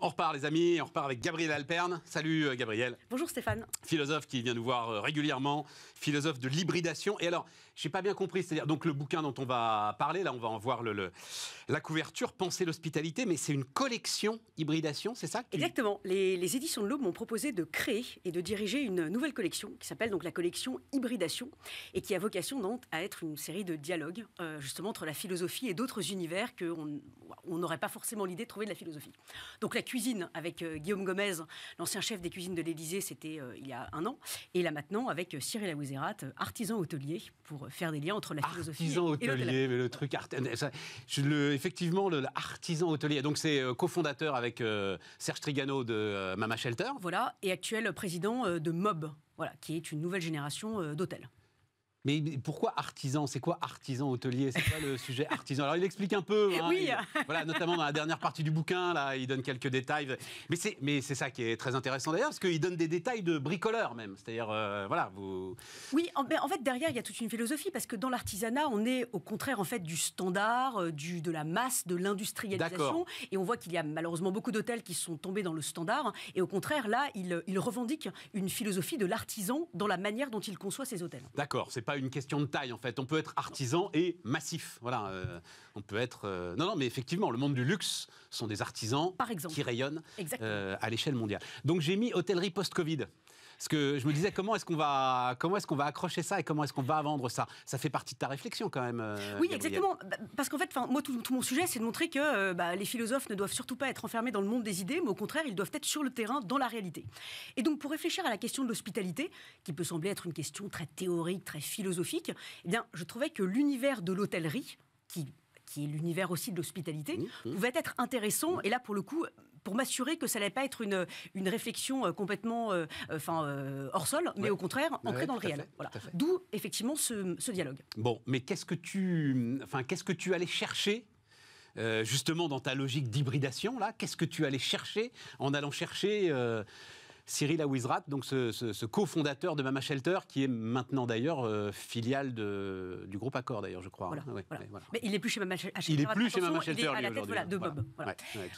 On repart les amis, on repart avec Gabriel Alperne. Salut euh, Gabriel. Bonjour Stéphane. Philosophe qui vient nous voir euh, régulièrement, philosophe de l'hybridation. Et alors, j'ai pas bien compris, c'est-à-dire donc le bouquin dont on va parler, là on va en voir le, la couverture, Penser l'hospitalité, mais c'est une collection hybridation, c'est ça Exactement. Les, éditions de l'Aube m'ont proposé de créer et de diriger une nouvelle collection qui s'appelle donc la collection hybridation et qui a vocation donc à être une série de dialogues euh, justement entre la philosophie et d'autres univers qu'on n'aurait pas forcément l'idée de trouver de la philosophie. Donc la cuisine avec euh, Guillaume Gomez, l'ancien chef des cuisines de l'Élysée, c'était euh, il y a un an. Et là maintenant, avec euh, Cyril Aouzerat, artisan hôtelier, pour faire des liens entre la philosophie et hôtelier, mais le truc le... effectivement le hôtelier. Donc c'est cofondateur avec Serge Trigano de Mama Shelter. Voilà, et actuel président de Mob, voilà, qui est une nouvelle génération d'hôtels. Mais pourquoi artisan C'est quoi artisan hôtelier C'est quoi le sujet artisan Alors il explique un peu. Hein, voilà, notamment dans la dernière partie du bouquin, là, il donne quelques détails. Mais c'est, mais c'est ça qui est très intéressant d'ailleurs, parce qu'il donne des détails de bricoleur même. C'est-à-dire, euh, voilà, vous. Oui, en, mais en fait derrière il y a toute une philosophie parce que dans l'artisanat on est au contraire en fait du standard, euh, du de la masse, de l'industrialisation, et on voit qu'il y a malheureusement beaucoup d'hôtels qui sont tombés dans le standard. Et au contraire là, il, il revendique une philosophie de l'artisan dans la manière dont il conçoit ses hôtels. D'accord, c'est pas une question de taille en fait. On peut être artisan et massif. Voilà, euh, on peut être. Euh, non, non, mais effectivement, le monde du luxe sont des artisans Par exemple. qui rayonnent euh, à l'échelle mondiale. Donc j'ai mis hôtellerie post-Covid. Parce que je me disais, comment est-ce qu'on va, comment est-ce qu'on va accrocher ça et comment est-ce qu'on va vendre ça Ça fait partie de ta réflexion quand même. Euh, oui, exactement. Bah, parce qu'en fait, moi, tout, mon sujet, c'est de montrer que euh, bah, les philosophes ne doivent surtout pas être enfermés dans le monde des idées, mais au contraire, ils doivent être sur le terrain, dans la réalité. Et donc, pour réfléchir à la question de l'hospitalité, qui peut sembler être une question très théorique, très philosophique, eh bien, je trouvais que l'univers de l'hôtellerie, qui qui est l'univers aussi de l'hospitalité, mmh. pouvait être intéressant. Mmh. Et là, pour le coup, pour m'assurer que ça n'allait pas être une, réflexion euh, complètement euh, euh, hors sol, mais au contraire, ancrée dans le réel. D'où, effectivement, ce, dialogue. Bon, mais qu'est-ce que tu, enfin, qu'est-ce que tu allais chercher justement dans ta logique d'hybridation, là, qu'est-ce que tu allais chercher en allant chercher Cyril Aouizrat, donc ce, ce, ce cofondateur de Mama Shelter, qui est maintenant d'ailleurs euh, filiale du groupe accord d'ailleurs, je crois. Hein. Mais il n'est plus chez Mama Shelter. Il n'est plus chez est à la tête de Bob.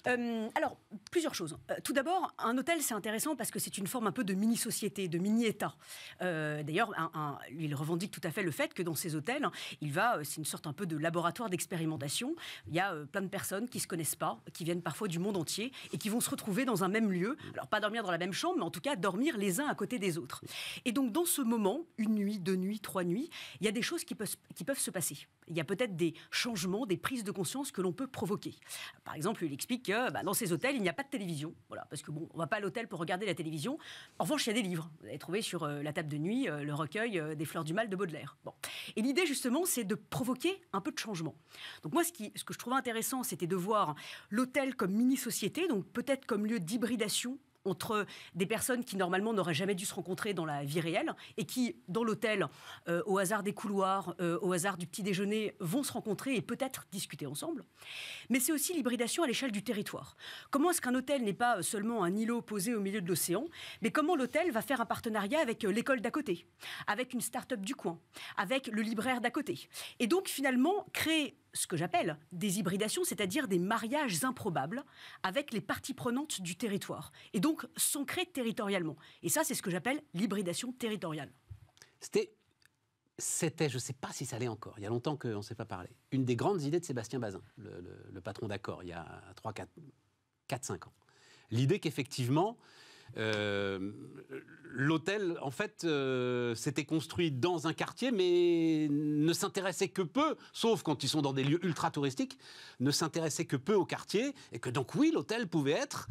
Euh, alors, plusieurs choses. Euh, tout d'abord, un hôtel, c'est intéressant parce que c'est une forme un peu de mini-société, de mini-État. d'ailleurs, il revendique tout à fait le fait que dans ces hôtels, il va, c'est une sorte un peu de laboratoire d'expérimentation. Il y a plein de personnes qui ne se connaissent pas, qui viennent parfois du monde entier et qui vont se retrouver dans un même lieu. Alors, pas dormir dans la même chambre, mais en tout cas dormir les uns à côté des autres. Et donc dans ce moment, une nuit, deux nuits, trois nuits, il y a des choses qui peuvent, se passer. Il y a peut-être des changements, des prises de conscience que l'on peut provoquer. Par exemple, il explique que bah, dans ces hôtels, il n'y a pas de télévision. Voilà, parce que bon, on va pas à l'hôtel pour regarder la télévision. En revanche, il y a des livres. Vous allez trouver sur euh, la table de nuit euh, le recueil euh, des fleurs du mal de Baudelaire. Et l'idée, justement, c'est de provoquer un peu de changement. Donc moi, ce que je trouvais intéressant, c'était de voir l'hôtel comme mini-société, donc peut-être comme lieu d'hybridation entre des personnes qui normalement n'auraient jamais dû se rencontrer dans la vie réelle et qui, dans l'hôtel, euh, au hasard des couloirs, euh, au hasard du petit déjeuner, vont se rencontrer et peut-être discuter ensemble. Mais c'est aussi l'hybridation à l'échelle du territoire. Comment est-ce qu'un hôtel n'est pas seulement un îlot posé au milieu de l'océan, mais comment l'hôtel va faire un partenariat avec euh, l'école d'à côté, avec une start-up du coin, avec le libraire d'à côté Et donc finalement, créer ce que j'appelle des hybridations, c'est-à-dire des mariages improbables avec les parties prenantes du territoire, et donc s'ancrer territorialement. Et ça, c'est ce que j'appelle l'hybridation territoriale. C'était, c'était, je ne sais pas si ça l'est encore, il y a longtemps qu'on ne s'est pas parlé, une des grandes idées de Sébastien Bazin, le, patron d'accord, il y a 3, 4, 4 5 ans. L'idée qu'effectivement, euh, l'hôtel, en fait, euh, s'était construit dans un quartier, mais ne s'intéressait que peu, sauf quand ils sont dans des lieux ultra touristiques, ne s'intéressait que peu au quartier, et que donc oui, l'hôtel pouvait être,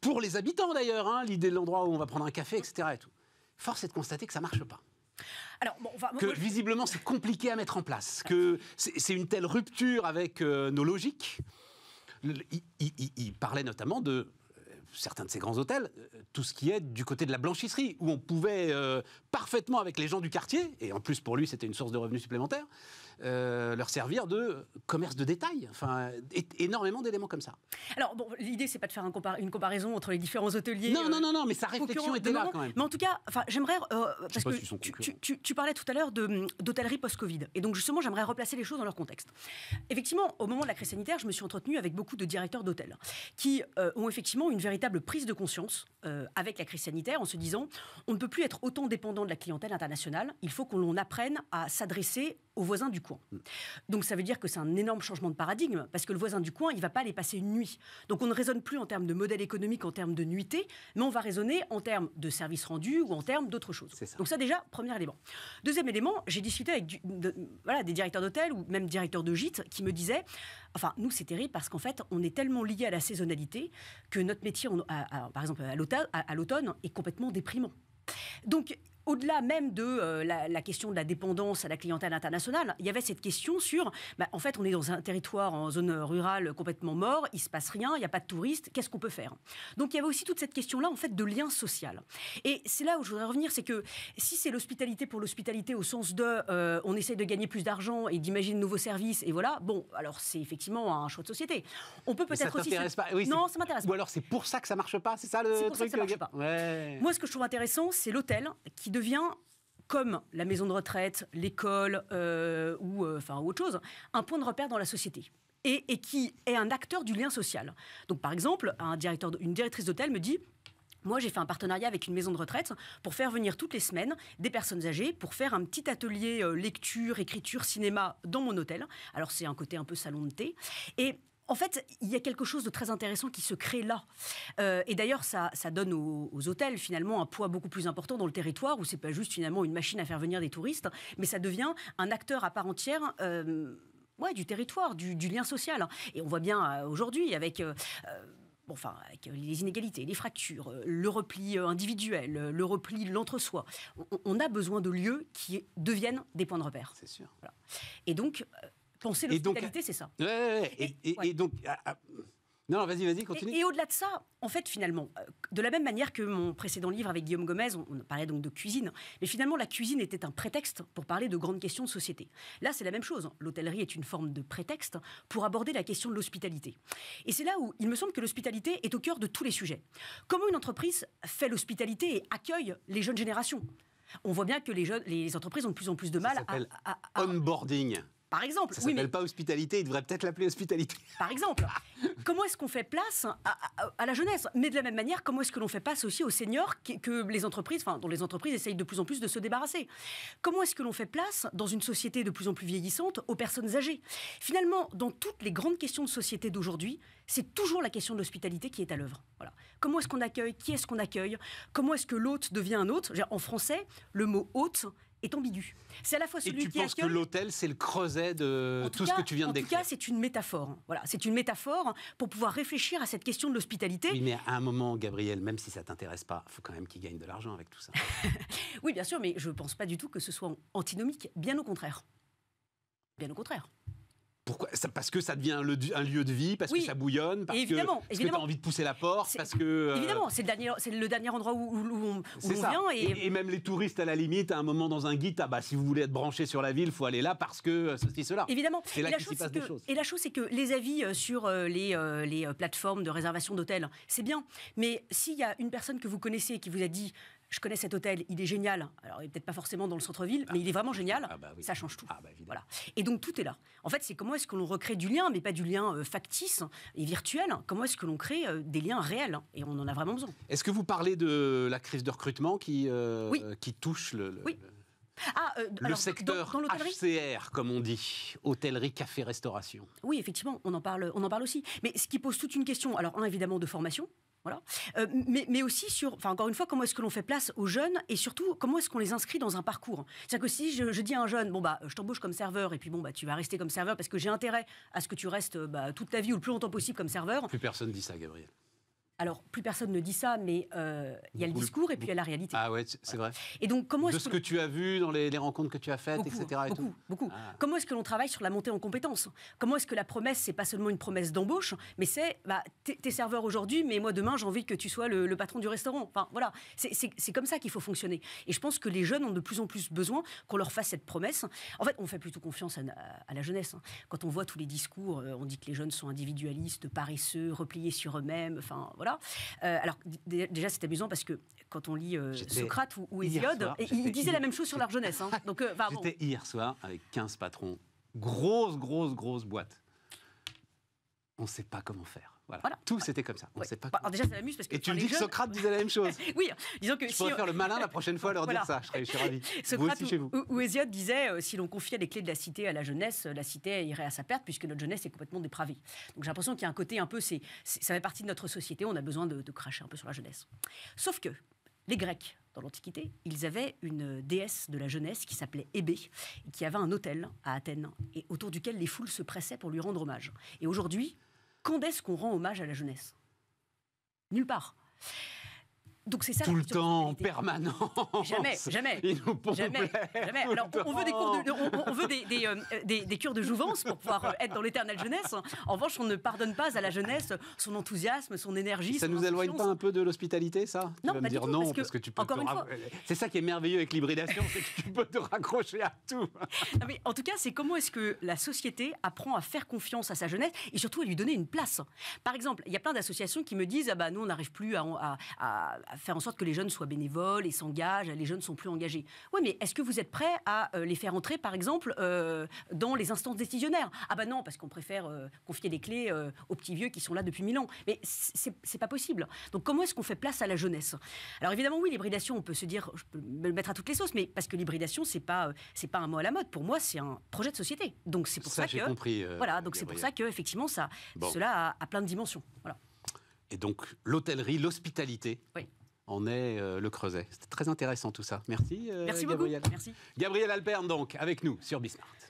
pour les habitants d'ailleurs, hein, l'idée de l'endroit où on va prendre un café, etc. tout. Force est de constater que ça marche pas. Alors, que visiblement c'est compliqué à mettre en place, que c'est une telle rupture avec euh, nos logiques. il, parlait notamment de certains de ces grands hôtels, euh, tout ce qui est du côté de la blanchisserie, où on pouvait euh, parfaitement avec les gens du quartier, et en plus pour lui c'était une source de revenus supplémentaires, euh, leur servir de commerce de détail. Enfin, énormément d'éléments comme ça. Alors, bon, l'idée, c'est pas de faire une comparaison entre les différents hôteliers. Non, non, non, mais euh, sa réflexion était là quand même. Mais en tout cas, enfin, j'aimerais. Euh, parce que tu, parlais tout à l'heure d'hôtellerie post-Covid. Et donc, justement, j'aimerais replacer les choses dans leur contexte. Effectivement, au moment de la crise sanitaire, je me suis entretenue avec beaucoup de directeurs d'hôtels qui ont effectivement une véritable prise de conscience avec la crise sanitaire en se disant on ne peut plus être autant dépendant de la clientèle internationale, il faut qu'on apprenne à s'adresser aux voisins du donc ça veut dire que c'est un énorme changement de paradigme, parce que le voisin du coin, il ne va pas aller passer une nuit. Donc on ne raisonne plus en termes de modèle économique, en termes de nuitée, mais on va raisonner en termes de services rendus ou en termes d'autres choses. Donc ça déjà, premier élément. Deuxième élément, j'ai discuté avec voilà, des directeurs d'hôtels ou même directeurs de gîtes qui me disaient, enfin nous c'est terrible parce qu'en fait on est tellement lié à la saisonnalité que notre métier, on, par exemple à l'automne, est complètement déprimant. Donc au-delà même de euh, la, question de la dépendance à la clientèle internationale, il y avait cette question sur, bah, en fait, on est dans un territoire en zone rurale complètement mort, il se passe rien, il n'y a pas de touristes, qu'est-ce qu'on peut faire Donc il y avait aussi toute cette question-là, en fait, de lien social. Et c'est là où je voudrais revenir, c'est que si c'est l'hospitalité pour l'hospitalité au sens de, euh, on essaie de gagner plus d'argent et d'imaginer de nouveaux services, et voilà, bon, alors c'est effectivement un choix de société. On peut peut-être aussi... t'intéresse Pas. non, ça m'intéresse Ou alors c'est pour ça que ça marche pas, c'est ça le truc Moi, ce que je trouve intéressant, c'est l'hôtel qui devient comme la maison de retraite, l'école euh, ou euh, enfin autre chose, un point de repère dans la société. Et, qui est un acteur du lien social. Donc, par exemple, un directeur, une directrice d'hôtel me dit moi, j'ai fait un partenariat avec une maison de retraite pour faire venir toutes les semaines des personnes âgées pour faire un petit atelier euh, lecture, écriture, cinéma dans mon hôtel. Alors, c'est un côté un peu salon de thé. Et en fait, il y a quelque chose de très intéressant qui se crée là. Euh, et d'ailleurs, ça, donne aux, hôtels finalement un poids beaucoup plus important dans le territoire, où c'est pas juste finalement une machine à faire venir des touristes, mais ça devient un acteur à part entière. Euh, du territoire, du, lien social. Et on voit bien euh, aujourd'hui avec... enfin, les inégalités, les fractures, le repli individuel, le repli l'entre-soi. On a besoin de lieux qui deviennent des points de repère. C'est sûr. Et donc, Penser l'hospitalité, ah, c'est ça. Ouais, ouais, et, et, donc. Ah, ah, non, vas-y, vas-y, continue. Et, au-delà de ça, en fait, finalement, euh, de la même manière que mon précédent livre avec Guillaume Gomez, on, parlait donc de cuisine, mais finalement, la cuisine était un prétexte pour parler de grandes questions de société. Là, c'est la même chose. Hein. L'hôtellerie est une forme de prétexte pour aborder la question de l'hospitalité. Et c'est là où il me semble que l'hospitalité est au cœur de tous les sujets. Comment une entreprise fait l'hospitalité et accueille les jeunes générations on voit bien que les, les entreprises ont de plus en plus de mal à, à, à, Onboarding. Par exemple. Ça s'appelle pas hospitalité, il devrait peut-être l'appeler hospitalité. Par exemple, comment est-ce qu'on fait place à, la jeunesse Mais de la même manière, comment est-ce que l'on fait place aussi aux seniors que, que les entreprises, enfin, dont les entreprises essayent de plus en plus de se débarrasser Comment est-ce que l'on fait place, dans une société de plus en plus vieillissante, aux personnes âgées Finalement, dans toutes les grandes questions de société d'aujourd'hui, c'est toujours la question de l'hospitalité qui est à l'œuvre. Voilà. Comment est-ce qu'on accueille Qui est-ce qu'on accueille Comment est-ce que l'hôte devient un hôte En français, le mot hôte est ambigu. C'est à la fois celui qui. Et tu penses que l'hôtel, c'est le creuset de tout, ce que tu viens de décrire En tout cas, c'est une métaphore. Voilà, c'est une métaphore pour pouvoir réfléchir à cette question de l'hospitalité. Oui, mais à un moment, Gabriel, même si ça t'intéresse pas, il faut quand même qu'il gagne de l'argent avec tout ça. oui, bien sûr, mais je ne pense pas du tout que ce soit antinomique. Bien au contraire. Bien au contraire. Parce que ça devient un lieu, de, vie, parce que ça bouillonne, parce que, tu as envie de pousser la porte, parce que... Euh, évidemment, c'est le, dernier, endroit où, on, vient. Et... même les touristes, à la limite, à un moment dans un guide, ah bah, si vous voulez être branché sur la ville, il faut aller là parce que euh, ceci, cela. Évidemment. Et, la chose, c'est que les avis euh, sur les, les plateformes de réservation d'hôtels, c'est bien. Mais s'il y a une personne que vous connaissez qui vous a dit je connais cet hôtel, il est génial. Alors, il n'est peut-être pas forcément dans le centre-ville, ah. mais il est vraiment génial. Ah bah Ça change tout. Ah bah voilà. Et donc, tout est là. En fait, c'est comment est-ce que l'on recrée du lien, mais pas du lien euh, factice et virtuel. Comment est-ce que l'on crée euh, des liens réels Et on en a vraiment besoin. Est-ce que vous parlez de la crise de recrutement qui, euh, touche le... secteur HCR, comme on dit, hôtellerie, café, restauration. Oui, effectivement, on en parle, on en parle aussi. Mais ce qui pose toute une question, alors un évidemment de formation, euh, mais, aussi sur, encore une fois, comment est-ce que l'on fait place aux jeunes et surtout comment est-ce qu'on les inscrit dans un parcours. C'est-à-dire que si je, dis à un jeune, bon bah je t'embauche comme serveur et puis bon bah tu vas rester comme serveur parce que j'ai intérêt à ce que tu restes euh, bah, toute ta vie ou le plus longtemps possible comme serveur. Plus personne dit ça, Gabriel. Alors, plus personne ne dit ça, mais euh, il y a le discours et puis il y a la réalité. Ah ouais, c'est vrai. Et donc, comment est ce que, ce que tu as vu dans les, rencontres que tu as faites, etc. beaucoup, beaucoup. Ah. Comment est-ce que l'on travaille sur la montée en compétences Comment est-ce que la promesse, c'est pas seulement une promesse d'embauche, mais c'est, bah, t'es serveur aujourd'hui, mais moi demain, j'ai envie que tu sois le, patron du restaurant. Enfin, voilà, c'est comme ça qu'il faut fonctionner. Et je pense que les jeunes ont de plus en plus besoin qu'on leur fasse cette promesse. En fait, on fait plutôt confiance à, à, la jeunesse. Hein. Quand on voit tous les discours, euh, on dit que les jeunes sont individualistes, paresseux, repliés sur eux-mêmes. Enfin, voilà. Euh, alors déjà c'est amusant parce que quand on lit euh, Socrate ou, ou Hésiode, et, il disait la même chose sur leur jeunesse. Hein. Donc, euh, J'étais hier soir avec 15 patrons, grosse, grosse, grosse boîte. On ne sait pas comment faire. Tout, ah. c'était comme ça. pas bah, déjà, ça m'amuse parce que. Et tu dis que Socrate disait la même chose. oui, disons que. Je si pourrais faire le malin la prochaine fois, à leur dire ça. Je ravi. Socrate chez vous. ou, Hésiode disait euh, si l'on confiait les clés de la cité à la jeunesse, la cité irait à sa perte puisque notre jeunesse est complètement dépravée. Donc j'ai l'impression qu'il y a un côté un peu. c'est ça fait partie de notre société, on a besoin de, cracher un peu sur la jeunesse. Sauf que les Grecs, dans l'Antiquité, ils avaient une déesse de la jeunesse qui s'appelait Hébé, qui avait un hôtel à Athènes, et autour duquel les foules se pressaient pour lui rendre hommage. Et aujourd'hui, quand est-ce qu'on rend hommage à la jeunesse Nulle part. Donc c'est ça. Tout le temps, permanent. Jamais, jamais. Alors, on, veut des cours de, on, veut des, des, euh, des, des, cures de jouvence pour pouvoir euh, être dans l'éternelle jeunesse. En revanche, on ne pardonne pas à la jeunesse son enthousiasme, son énergie. Ça nous éloigne pas un peu de l'hospitalité, ça non, pas dire non, parce que, tu peux. Encore c'est ça qui est merveilleux avec l'hybridation, c'est que tu peux te raccrocher à tout. mais en tout cas, c'est comment est-ce que la société apprend à faire confiance à sa jeunesse et surtout à lui donner une place. Par exemple, il y a plein d'associations qui me disent ah bah nous on n'arrive plus à, à faire en sorte que les jeunes soient bénévoles et s'engagent. Les jeunes sont plus engagés. Oui, mais est-ce que vous êtes prêt à euh, les faire entrer, par exemple, euh, dans les instances décisionnaires Ah ben non, parce qu'on préfère euh, confier les clés aux petits vieux qui sont là depuis mille ans. Mais c'est pas possible. Donc comment est-ce qu'on fait place à la jeunesse Alors évidemment, oui, l'hybridation, on peut se dire, je peux le mettre à toutes les sauces, mais parce que l'hybridation, c'est pas c'est pas un mot à la mode. Pour moi, c'est un projet de société. Donc c'est pour ça, que voilà. Donc c'est pour ça que effectivement, ça cela a, plein de dimensions. Et donc l'hôtellerie, l'hospitalité. Oui on est euh, le creuset. C'était très intéressant tout ça. Merci. Euh, Merci Gabriel. beaucoup. Gabriel Alperne, donc, avec nous sur Bismart.